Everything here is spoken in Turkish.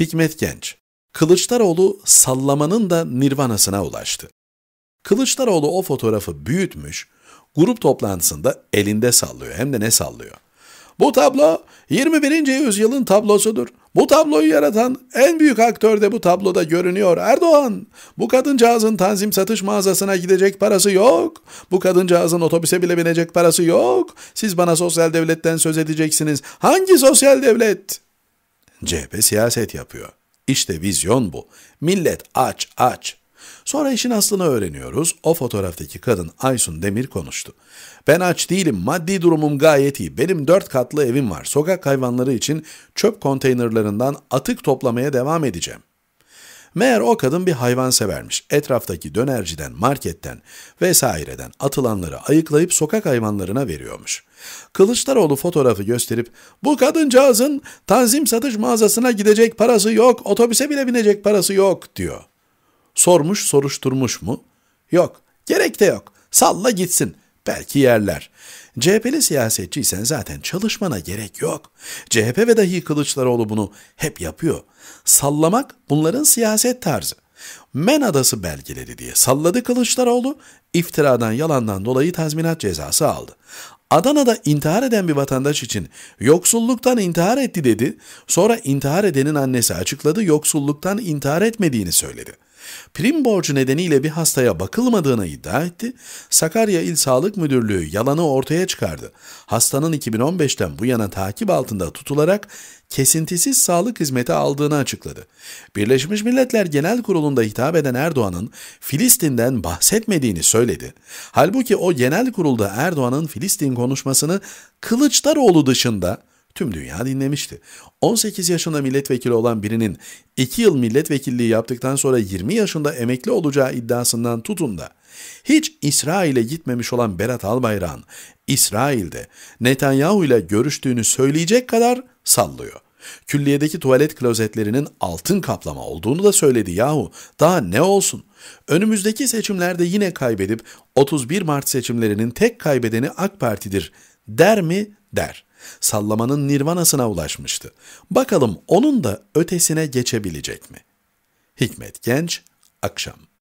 Hikmet Genç, Kılıçdaroğlu sallamanın da nirvanasına ulaştı. Kılıçdaroğlu o fotoğrafı büyütmüş, grup toplantısında elinde sallıyor. Hem de ne sallıyor? Bu tablo 21. yüzyılın tablosudur. Bu tabloyu yaratan en büyük aktör de bu tabloda görünüyor. Erdoğan, bu kadıncağızın tanzim satış mağazasına gidecek parası yok. Bu kadıncağızın otobüse bile binecek parası yok. Siz bana sosyal devletten söz edeceksiniz. Hangi sosyal devlet? CHP siyaset yapıyor. İşte vizyon bu. Millet aç aç. Sonra işin aslını öğreniyoruz. O fotoğraftaki kadın Aysun Demir konuştu. Ben aç değilim, maddi durumum gayet iyi. Benim dört katlı evim var. Sokak hayvanları için çöp konteynerlarından atık toplamaya devam edeceğim. Meğer o kadın bir hayvan severmiş. Etraftaki dönerciden, marketten vesaireden atılanları ayıklayıp sokak hayvanlarına veriyormuş. Kılıçdaroğlu fotoğrafı gösterip bu kadıncağızın tanzim satış mağazasına gidecek parası yok, otobüse bile binecek parası yok diyor. Sormuş soruşturmuş mu? Yok. Gerek de yok. Salla gitsin. Belki yerler. CHP'li siyasetçiysen zaten çalışmana gerek yok. CHP ve dahi Kılıçdaroğlu bunu hep yapıyor. Sallamak bunların siyaset tarzı. Men adası belgeleri diye salladı Kılıçdaroğlu, iftiradan yalandan dolayı tazminat cezası aldı. Adana'da intihar eden bir vatandaş için yoksulluktan intihar etti dedi. Sonra intihar edenin annesi açıkladı yoksulluktan intihar etmediğini söyledi. Prim borcu nedeniyle bir hastaya bakılmadığını iddia etti. Sakarya İl Sağlık Müdürlüğü yalanı ortaya çıkardı. Hastanın 2015'ten bu yana takip altında tutularak kesintisiz sağlık hizmeti aldığını açıkladı. Birleşmiş Milletler Genel Kurulu'nda hitap eden Erdoğan'ın Filistin'den bahsetmediğini söyledi. Halbuki o genel kurulda Erdoğan'ın Filistin konuşmasını Kılıçdaroğlu dışında tüm dünya dinlemişti. 18 yaşında milletvekili olan birinin 2 yıl milletvekilliği yaptıktan sonra 20 yaşında emekli olacağı iddiasından tutun da hiç İsrail'e gitmemiş olan Berat Albayrak'ın İsrail'de Netanyahu ile görüştüğünü söyleyecek kadar sallıyor. Külliyedeki tuvalet klozetlerinin altın kaplama olduğunu da söyledi yahu. Daha ne olsun? Önümüzdeki seçimlerde yine kaybedip 31 Mart seçimlerinin tek kaybedeni AK Parti'dir der mi? Der. Sallamanın nirvanasına ulaşmıştı. Bakalım onun da ötesine geçebilecek mi? Hikmet Genç, Akşam